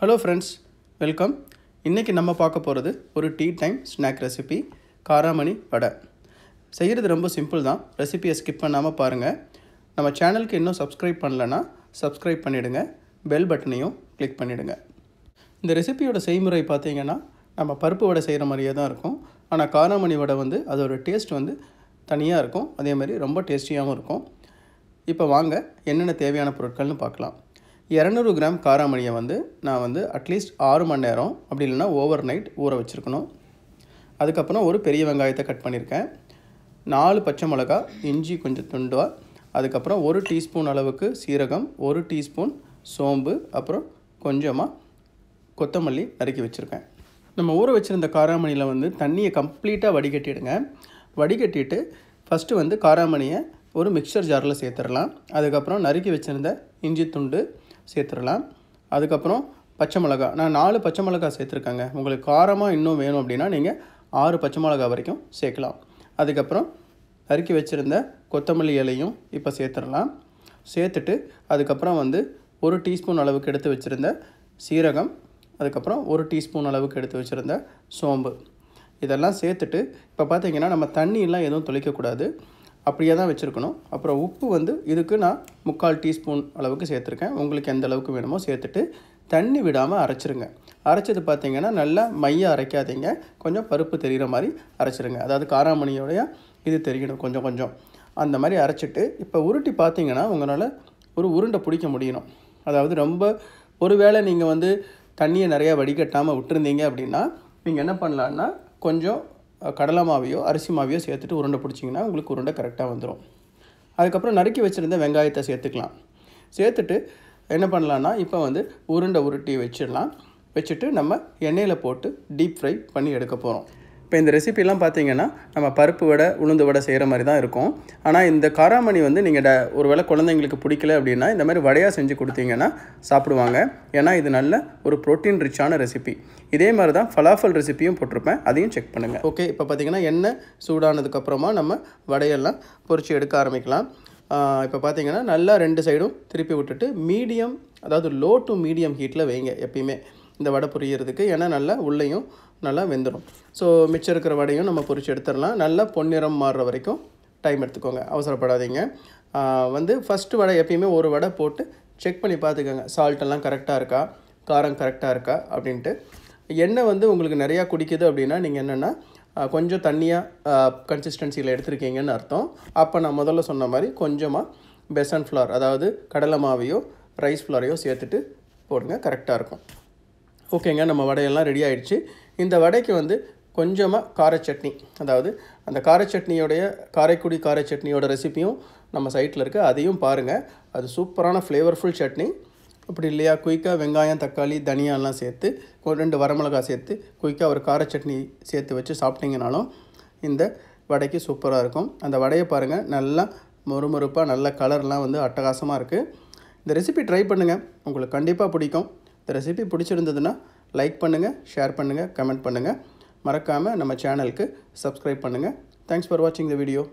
hello friends welcome இன்றைக்கி நம்ம பார்க்க போகிறது ஒரு டீ டைம் ஸ்நாக் ரெசிபி காராமணி வடை செய்கிறது ரொம்ப சிம்பிள் தான் ரெசிபியை ஸ்கிப் பண்ணாமல் பாருங்கள் நம்ம சேனலுக்கு இன்னும் சப்ஸ்கிரைப் பண்ணலன்னா சப்ஸ்கிரைப் பண்ணிவிடுங்க பெல் பட்டனையும் கிளிக் பண்ணிவிடுங்க இந்த ரெசிபியோட செய்முறை பார்த்தீங்கன்னா நம்ம பருப்பு வடை செய்கிற மாதிரியே தான் இருக்கும் ஆனால் காராமணி வடை வந்து அதோடய டேஸ்ட் வந்து தனியாக இருக்கும் அதே மாதிரி ரொம்ப டேஸ்டியாகவும் இருக்கும் இப்போ வாங்க என்னென்ன தேவையான பொருட்கள்னு பார்க்கலாம் இரநூறு கிராம் காராமணியை வந்து நான் வந்து அட்லீஸ்ட் ஆறு மணி நேரம் அப்படி இல்லைன்னா ஓவர் நைட் ஊற வச்சுருக்கணும் அதுக்கப்புறம் ஒரு பெரிய வெங்காயத்தை கட் பண்ணியிருக்கேன் நாலு பச்சை மிளகா இஞ்சி கொஞ்சம் துண்டுவா அதுக்கப்புறம் ஒரு டீஸ்பூன் அளவுக்கு சீரகம் ஒரு டீஸ்பூன் சோம்பு அப்புறம் கொஞ்சமாக கொத்தமல்லி நறுக்கி வச்சுருக்கேன் நம்ம ஊற வச்சுருந்த காராமணியில் வந்து தண்ணியை கம்ப்ளீட்டாக வடிகட்டிடுங்க வடிகட்டிட்டு ஃபஸ்ட்டு வந்து காராமணியை ஒரு மிக்சர் ஜாரில் சேர்த்துடலாம் அதுக்கப்புறம் நறுக்கி வச்சுருந்த இஞ்சி துண்டு சேர்த்துடலாம் அதுக்கப்புறம் பச்சை மிளகா நான் நாலு பச்சை மிளகா சேர்த்துருக்கேங்க உங்களுக்கு காரமாக இன்னும் வேணும் அப்படின்னா நீங்கள் ஆறு பச்சை மிளகா வரைக்கும் சேர்க்கலாம் அதுக்கப்புறம் நறுக்கி வச்சுருந்த கொத்தமல்லி இலையும் இப்போ சேர்த்துடலாம் சேர்த்துட்டு அதுக்கப்புறம் வந்து ஒரு டீஸ்பூன் அளவுக்கு எடுத்து வச்சுருந்த சீரகம் அதுக்கப்புறம் ஒரு டீஸ்பூன் அளவுக்கு எடுத்து வச்சுருந்த சோம்பு இதெல்லாம் சேர்த்துட்டு இப்போ பார்த்திங்கன்னா நம்ம தண்ணியெலாம் எதுவும் தொளிக்கக்கூடாது அப்படியே தான் வச்சுருக்கணும் அப்புறம் உப்பு வந்து இதுக்கு நான் முக்கால் டீஸ்பூன் அளவுக்கு சேர்த்துருக்கேன் உங்களுக்கு எந்த அளவுக்கு வேணுமோ சேர்த்துட்டு தண்ணி விடாமல் அரைச்சிருங்க அரைச்சது பார்த்திங்கன்னா நல்லா மையம் அரைக்காதீங்க கொஞ்சம் பருப்பு தெரிகிற மாதிரி அரைச்சிருங்க அதாவது காராமணியோடைய இது தெரியணும் கொஞ்சம் கொஞ்சம் அந்த மாதிரி அரைச்சிட்டு இப்போ உருட்டி பார்த்தீங்கன்னா உங்களால் ஒரு உருண்டை பிடிக்க முடியணும் அதாவது ரொம்ப ஒருவேளை நீங்கள் வந்து தண்ணியை நிறையா வடிகட்டாமல் விட்டுருந்தீங்க அப்படின்னா நீங்கள் என்ன பண்ணலான்னா கொஞ்சம் கடலை மாவையோ அரிசி மாவையோ சேர்த்துட்டு உருண்டை பிடிச்சிங்கன்னா உங்களுக்கு உருண்டை கரெக்டாக வந்துடும் அதுக்கப்புறம் நறுக்கி வச்சுருந்த வெங்காயத்தை சேர்த்துக்கலாம் சேர்த்துட்டு என்ன பண்ணலான்னா இப்போ வந்து உருண்டை உருட்டி வச்சிடலாம் வச்சுட்டு நம்ம எண்ணெயில் போட்டு டீப் ஃப்ரை பண்ணி எடுக்க போகிறோம் இப்போ இந்த ரெசிபிலாம் பார்த்தீங்கன்னா நம்ம பருப்பு வடை உளுந்து வடை செய்கிற மாதிரி தான் இருக்கும் ஆனால் இந்த காராமணி வந்து நீங்கள் ட ஒரு வேளை குழந்தைங்களுக்கு பிடிக்கல அப்படின்னா இந்த மாதிரி வடையாக செஞ்சு கொடுத்தீங்கன்னா சாப்பிடுவாங்க ஏன்னா இது நல்ல ஒரு ப்ரோட்டீன் ரிச்சான ரெசிபி இதே மாதிரி தான் ஃபலாஃபல் ரெசிப்பியும் போட்டிருப்பேன் அதையும் செக் பண்ணுங்கள் ஓகே இப்போ பார்த்திங்கன்னா எண்ணெய் சூடானதுக்கப்புறமா நம்ம வடையெல்லாம் பொறிச்சு எடுக்க ஆரம்பிக்கலாம் இப்போ பார்த்தீங்கன்னா நல்லா ரெண்டு சைடும் திருப்பி விட்டுட்டு மீடியம் அதாவது லோ டு மீடியம் ஹீட்டில் வைங்க எப்பயுமே இந்த வடை புரியறதுக்கு ஏன்னா நல்லா உள்ளேயும் நல்லா வெந்துடும் ஸோ மிச்சம் இருக்கிற வடையும் நம்ம பொறிச்சு எடுத்துடலாம் நல்லா பொன்னிறம் மாறுற வரைக்கும் டைம் எடுத்துக்கோங்க அவசரப்படாதீங்க வந்து ஃபஸ்ட்டு வடை எப்பயுமே ஒரு வடை போட்டு செக் பண்ணி பார்த்துக்கோங்க சால்ட்டெல்லாம் கரெக்டாக இருக்கா காரம் கரெக்டாக இருக்கா அப்படின்ட்டு எண்ணெய் வந்து உங்களுக்கு நிறையா குடிக்குது அப்படின்னா நீங்கள் என்னென்னா கொஞ்சம் தண்ணியாக கன்சிஸ்டன்சியில் எடுத்துருக்கீங்கன்னு அர்த்தம் அப்போ நான் முதல்ல சொன்ன மாதிரி கொஞ்சமாக பெசன் ஃப்ளார் அதாவது கடலை மாவையோ ரைஸ் ஃப்ளாரையோ சேர்த்துட்டு போடுங்க கரெக்டாக இருக்கும் ஓகேங்க நம்ம வடையெல்லாம் ரெடி ஆகிடுச்சு இந்த வடைக்கு வந்து கொஞ்சமாக கார சட்னி அதாவது அந்த கார சட்னியோடைய காரைக்குடி காரச்சட்னியோட சட்னியோட ரெசிப்பியும் நம்ம சைட்டில் இருக்குது அதையும் பாருங்கள் அது சூப்பரான ஃப்ளேவர்ஃபுல் சட்னி அப்படி இல்லையா குயிக்காக வெங்காயம் தக்காளி தனியாலாம் சேர்த்து ரெண்டு வரமிளகா சேர்த்து குயிக்காக ஒரு கார சட்னி சேர்த்து வச்சு சாப்பிட்டீங்கனாலும் இந்த வடைக்கு சூப்பராக இருக்கும் அந்த வடையை பாருங்கள் நல்லா மொறுமொறுப்பாக நல்ல கலர்லாம் வந்து அட்டகாசமாக இருக்குது இந்த ரெசிபி ட்ரை பண்ணுங்கள் உங்களுக்கு கண்டிப்பாக பிடிக்கும் இந்த ரெசிபி பிடிச்சிருந்ததுன்னா லைக் பண்ணுங்கள் ஷேர் பண்ணுங்கள் கமெண்ட் பண்ணுங்கள் மறக்காமல் நம்ம சேனலுக்கு சப்ஸ்கிரைப் பண்ணுங்கள் தேங்க்ஸ் ஃபார் வாட்சிங் த வீடியோ